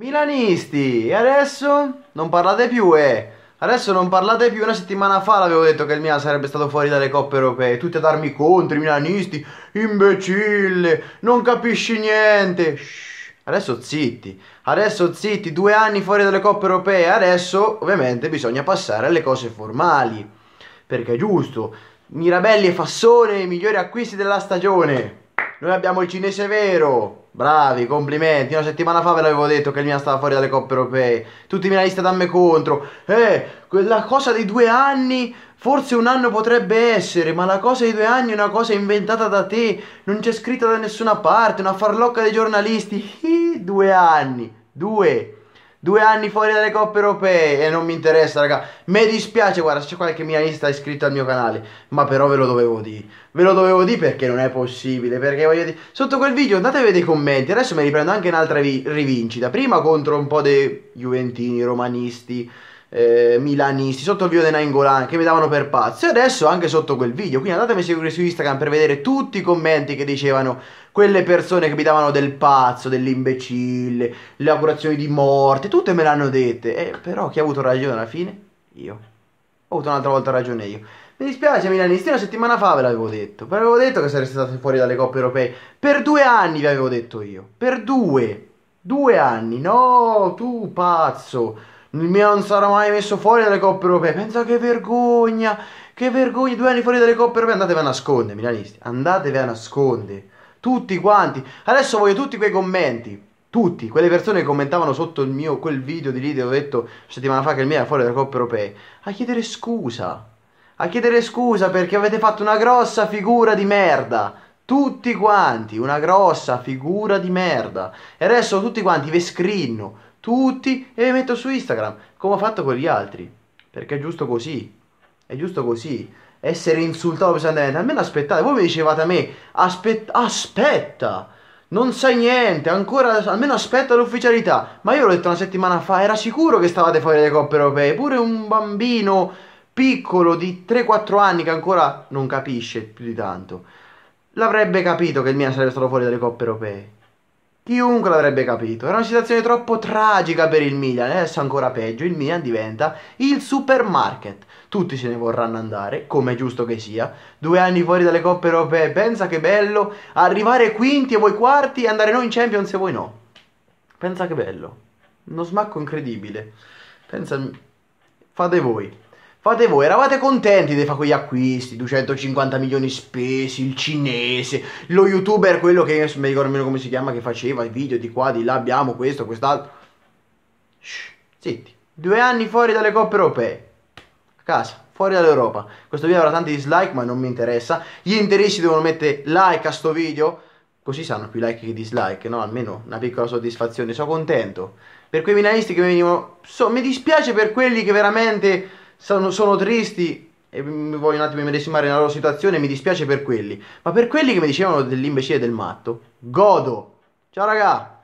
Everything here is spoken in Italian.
Milanisti, e adesso non parlate più, eh. Adesso non parlate più, una settimana fa l'avevo detto che il Milan sarebbe stato fuori dalle coppe europee, tutti a darmi contro, i milanisti, imbecille, non capisci niente. Shh. Adesso zitti, adesso zitti, due anni fuori dalle coppe europee, adesso ovviamente bisogna passare alle cose formali, perché è giusto. Mirabelli e Fassone, i migliori acquisti della stagione. Noi abbiamo il cinese vero. Bravi, complimenti. Una settimana fa ve l'avevo detto che il Milan stava fuori dalle coppe europee. Tutti i milanisti da me contro. Eh, quella cosa dei due anni, forse un anno potrebbe essere, ma la cosa dei due anni è una cosa inventata da te. Non c'è scritta da nessuna parte, una farlocca dei giornalisti. Hi, due anni, due. Due anni fuori dalle coppe europee e non mi interessa, raga. Mi dispiace, guarda, se c'è qualche milanista iscritto al mio canale, ma però ve lo dovevo dire. Ve lo dovevo dire perché non è possibile, perché voglio dire... Sotto quel video andate a vedere i commenti, adesso mi riprendo anche un'altra rivincita. Prima contro un po' dei juventini, romanisti eh, milanisti, sotto il video di Nainggolan che mi davano per pazzo e adesso anche sotto quel video. Quindi andatemi a seguire su Instagram per vedere tutti i commenti che dicevano quelle persone che mi davano del pazzo, dell'imbecille, le augurazioni di morte, tutte me l'hanno dette. Eh, però chi ha avuto ragione alla fine? Io. Ho avuto un'altra volta ragione io. Mi dispiace milanisti, una settimana fa ve l'avevo detto. Ve l'avevo detto che sareste stati fuori dalle coppe europee. Per due anni vi avevo detto io. Per due. Due anni. No, tu pazzo. Il mio non sarà mai messo fuori dalle coppe europee. Pensa che vergogna! Che vergogna! Due anni fuori dalle coppe europee. Andatevi a nascondere, milanisti. Andatevi a nascondere. Tutti quanti. Adesso voglio tutti quei commenti. Tutti, quelle persone che commentavano sotto il mio, quel video di lì dove ho detto settimana fa che il mio era fuori dalle coppe europee. A chiedere scusa. A chiedere scusa perché avete fatto una grossa figura di merda tutti quanti una grossa figura di merda e adesso tutti quanti ve scrinno tutti e li metto su Instagram, come ho fatto con gli altri. Perché è giusto così. È giusto così. Essere insultato pesantemente, almeno aspettate. Voi mi dicevate a me, aspet- aspetta, non sai niente, ancora, almeno aspetta l'ufficialità. Ma io l'ho detto una settimana fa, era sicuro che stavate fuori dalle coppe europee. Pure un bambino piccolo di 3-4 anni che ancora non capisce più di tanto. L'avrebbe capito che il Milan sarebbe stato fuori dalle coppe europee. Chiunque l'avrebbe capito. Era una situazione troppo tragica per il Milan. Eh, adesso ancora peggio. Il Milan diventa il supermarket. Tutti se ne vorranno andare, come è giusto che sia. Due anni fuori dalle coppe europee. Pensa che bello arrivare quinti e voi quarti e andare noi in Champions e voi no. Pensa che bello. Uno smacco incredibile. Pensa... Fate voi. Fate voi, eravate contenti di fare quegli acquisti, 250 milioni spesi, il cinese, lo youtuber, quello che non mi ricordo meno come si chiama, che faceva i video di qua, di là, abbiamo questo, quest'altro. Shh, zitti. Due anni fuori dalle coppe europee. A casa fuori dall'Europa. Questo video avrà tanti dislike, ma non mi interessa. Gli interessi devono mettere like a sto video, così sanno più like che dislike, no? Almeno una piccola soddisfazione, sono contento. Per quei milanisti che mi venivano... So, mi dispiace per quelli che veramente sono, sono tristi e mi voglio un attimo immedesimare nella loro situazione, mi dispiace per quelli, ma per quelli che mi dicevano dell'imbecille del matto, godo. Ciao raga!